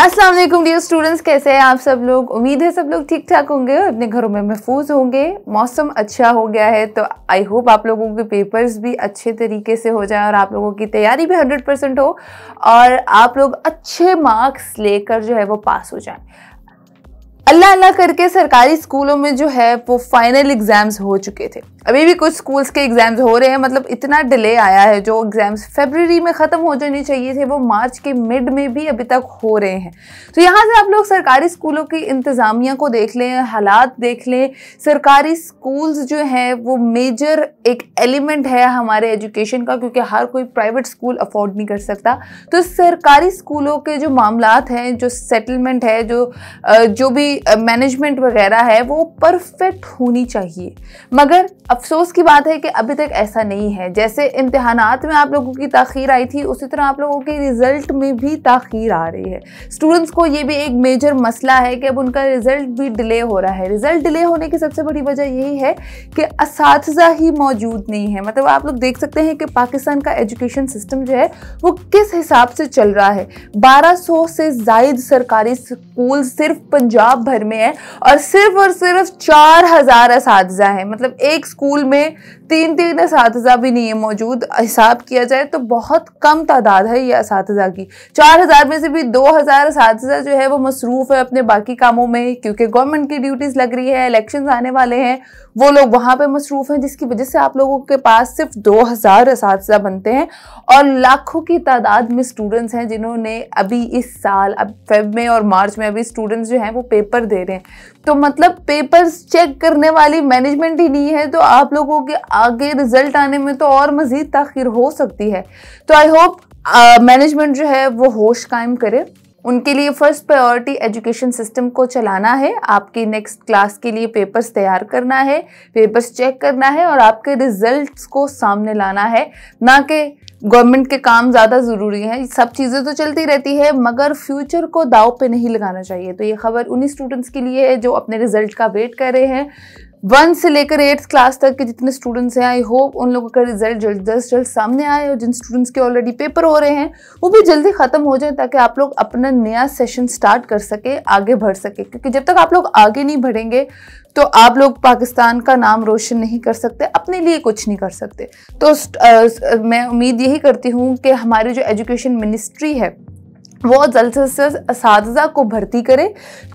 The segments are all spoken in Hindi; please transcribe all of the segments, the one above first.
अस्सलाम वालेकुम डियर स्टूडेंट्स कैसे हैं आप सब लोग उम्मीद है सब लोग ठीक ठाक होंगे अपने घरों में महफूज होंगे मौसम अच्छा हो गया है तो आई होप आप लोगों के पेपर्स भी अच्छे तरीके से हो जाएं और आप लोगों की तैयारी भी 100 परसेंट हो और आप लोग अच्छे मार्क्स लेकर जो है वो पास हो जाएं अल्लाह अल्लाह करके सरकारी स्कूलों में जो है वो फाइनल एग्ज़ाम्स हो चुके थे अभी भी कुछ स्कूल्स के एग्ज़ाम्स हो रहे हैं मतलब इतना डिले आया है जो एग्ज़ाम्स फेबररी में ख़त्म हो जाने चाहिए थे वो मार्च के मिड में भी अभी तक हो रहे हैं तो यहाँ से आप लोग सरकारी स्कूलों की इंतज़ामिया को देख लें हालात देख लें सरकारी स्कूल्स जो हैं वो मेजर एक एलिमेंट है हमारे एजुकेशन का क्योंकि हर कोई प्राइवेट स्कूल अफोर्ड नहीं कर सकता तो सरकारी स्कूलों के जो मामला हैं जो सेटलमेंट है जो जो भी मैनेजमेंट वगैरह है वो परफेक्ट होनी चाहिए मगर अफसोस की बात है कि अभी तक ऐसा नहीं है जैसे इम्तहानात में आप लोगों की तखीर आई थी उसी तरह आप लोगों के रिज़ल्ट में भी तखीर आ रही है स्टूडेंट्स को ये भी एक मेजर मसला है कि अब उनका रिज़ल्ट भी डिले हो रहा है रिज़ल्ट डिले होने की सबसे बड़ी वजह यही है कि इस ही मौजूद नहीं है मतलब आप लोग देख सकते हैं कि पाकिस्तान का एजुकेशन सिस्टम जो है वो किस हिसाब से चल रहा है 1200 से जायद सरकारी स्कूल सिर्फ पंजाब भर में है और सिर्फ और सिर्फ चार हज़ार इस हैं मतलब एक स्कूल में तीन तीन इस भी नहीं है मौजूद हिसाब किया जाए तो बहुत कम तादाद है ये इस की चार हज़ार में से भी दो हज़ार इस जो है वो मसरूफ़ है अपने बाकी कामों में क्योंकि गवर्नमेंट की ड्यूटीज़ लग रही है इलेक्शन आने वाले हैं वो लोग वहाँ पर मसरूफ़ हैं जिसकी वजह से आप लोगों के पास सिर्फ दो हज़ार इस बनते हैं और लाखों की तादाद में स्टूडेंट्स हैं जिन्होंने अभी इस साल अब फेब में और मार्च में अभी स्टूडेंट्स जो हैं वो पेपर पेपर दे रहे हैं तो मतलब पेपर्स चेक करने वाली मैनेजमेंट ही नहीं है तो आप लोगों के आगे रिजल्ट आने में तो और मज़ीद तखिर हो सकती है तो आई होप मैनेजमेंट जो है वो होश कायम करे उनके लिए फर्स्ट प्रायोरिटी एजुकेशन सिस्टम को चलाना है आपके नेक्स्ट क्लास के लिए पेपर्स तैयार करना है पेपर्स चेक करना है और आपके रिजल्ट्स को सामने लाना है ना कि गवर्नमेंट के काम ज़्यादा ज़रूरी हैं सब चीज़ें तो चलती रहती है मगर फ्यूचर को दाव पे नहीं लगाना चाहिए तो ये खबर उन्हीं स्टूडेंट्स के लिए है जो अपने रिजल्ट का वेट कर रहे हैं वन से लेकर एट्थ क्लास तक के जितने स्टूडेंट्स हैं आई होप उन लोगों का रिजल्ट जल्द से जल्द सामने आए और जिन स्टूडेंट्स के ऑलरेडी पेपर हो रहे हैं वो भी जल्दी ख़त्म हो जाए ताकि आप लोग अपना नया सेशन स्टार्ट कर सके आगे बढ़ सके क्योंकि जब तक आप लोग आगे नहीं बढ़ेंगे तो आप लोग पाकिस्तान का नाम रोशन नहीं कर सकते अपने लिए कुछ नहीं कर सकते तो आ, uh, मैं उम्मीद यही करती हूँ कि हमारी जो एजुकेशन मिनिस्ट्री है वो जल्द से जल्द इस को भर्ती करें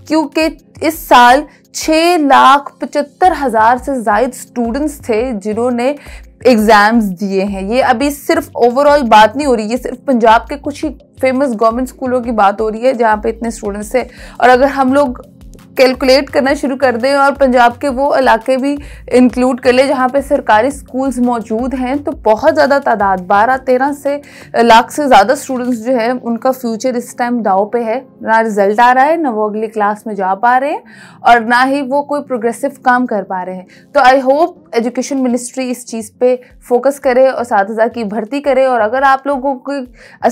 क्योंकि इस साल छः लाख पचहत्तर हज़ार से ज़ायद स्टूडेंट्स थे जिन्होंने एग्ज़ाम्स दिए हैं ये अभी सिर्फ ओवरऑल बात नहीं हो रही ये सिर्फ पंजाब के कुछ ही फेमस गवर्नमेंट स्कूलों की बात हो रही है जहाँ पे इतने स्टूडेंट्स थे और अगर हम लोग कैलकुलेट करना शुरू कर दें और पंजाब के वो इलाके भी इंक्लूड कर लें जहाँ पे सरकारी स्कूल्स मौजूद हैं तो बहुत ज़्यादा तादाद बारह तेरह से लाख से ज़्यादा स्टूडेंट्स जो है उनका फ्यूचर इस टाइम दाव पे है ना रिजल्ट आ रहा है ना वो अगली क्लास में जा पा रहे हैं और ना ही वो कोई प्रोग्रेसिव काम कर पा रहे हैं तो आई होप एजुकेशन मिनिस्ट्री इस चीज़ पे फोकस करे और साथ की भर्ती करे और अगर आप लोगों को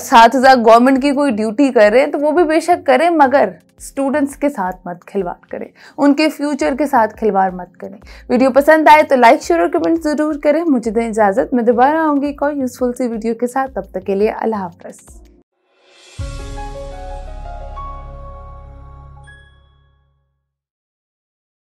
साथ गवर्नमेंट की कोई ड्यूटी कर रहे हैं तो वो भी बेशक करें मगर स्टूडेंट्स के साथ मत खिलवा बात करें उनके फ्यूचर के साथ खिलवाड़ मत करें वीडियो पसंद आए तो लाइक शेयर और कमेंट ज़रूर करें मुझे दें इजाज़त मैं दोबारा आऊँगी एक यूज़फुल सी वीडियो के साथ तब तक के लिए अल्लाह हाफ